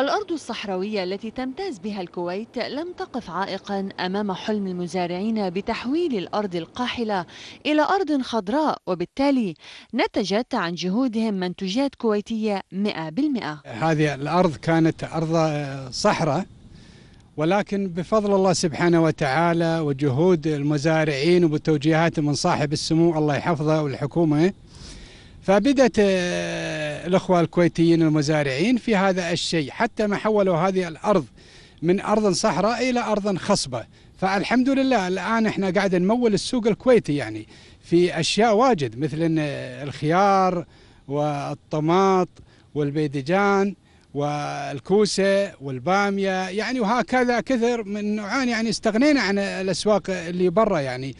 الأرض الصحراوية التي تمتاز بها الكويت لم تقف عائقا أمام حلم المزارعين بتحويل الأرض القاحلة إلى أرض خضراء وبالتالي نتجت عن جهودهم منتجات كويتية 100% هذه الأرض كانت أرض صحراء ولكن بفضل الله سبحانه وتعالى وجهود المزارعين وبتوجيهات من صاحب السمو الله يحفظه والحكومة فبدت آه، الأخوة الكويتيين المزارعين في هذا الشيء حتى ما حولوا هذه الأرض من أرض صحراء إلى أرض خصبة فالحمد لله الآن إحنا قاعد نمول السوق الكويتي يعني في أشياء واجد مثل آه، الخيار والطماط والبيدجان والكوسة والبامية يعني وهكذا كثر من نوعان يعني استغنينا عن الأسواق اللي برا يعني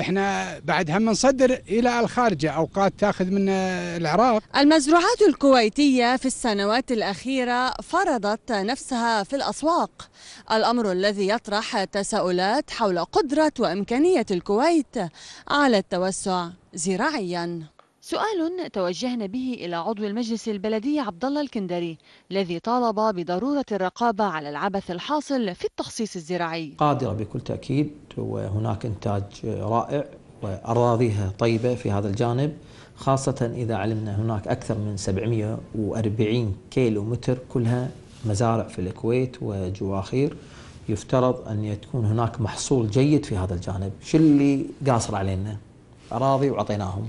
احنا بعد هم نصدر الى الخارج اوقات تاخذ من العراق المزروعات الكويتيه في السنوات الاخيره فرضت نفسها في الاسواق الامر الذي يطرح تساؤلات حول قدره وامكانيه الكويت على التوسع زراعيا سؤال توجهنا به إلى عضو المجلس البلدي عبد الله الكندري الذي طالب بضرورة الرقابة على العبث الحاصل في التخصيص الزراعي قادرة بكل تأكيد وهناك إنتاج رائع وأراضيها طيبة في هذا الجانب خاصة إذا علمنا هناك أكثر من 740 كيلو متر كلها مزارع في الكويت وجواخير يفترض أن يكون هناك محصول جيد في هذا الجانب شو اللي قاصر علينا أراضي وعطيناهم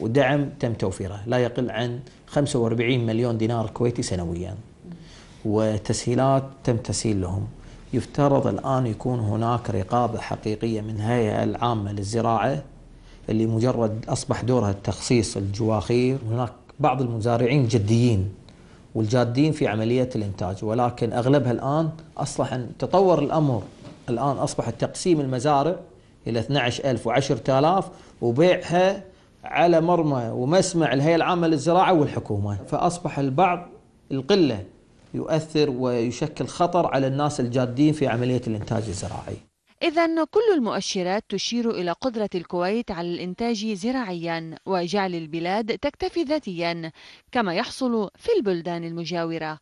ودعم تم توفيره لا يقل عن 45 مليون دينار كويتي سنويا وتسهيلات تم تسهيل لهم يفترض الآن يكون هناك رقابة حقيقية من الهيئة العامة للزراعة اللي مجرد أصبح دورها التخصيص الجواخير هناك بعض المزارعين جديين والجادين في عملية الإنتاج ولكن أغلبها الآن أصلح أن تطور الأمر الآن أصبح تقسيم المزارع إلى 12000 و10000 وبيعها على مرمى ومسمع الهيئة العامة للزراعة والحكومة فأصبح البعض القلة يؤثر ويشكل خطر على الناس الجادين في عملية الإنتاج الزراعي إذا كل المؤشرات تشير إلى قدرة الكويت على الإنتاج زراعيا وجعل البلاد تكتفي ذاتيا كما يحصل في البلدان المجاورة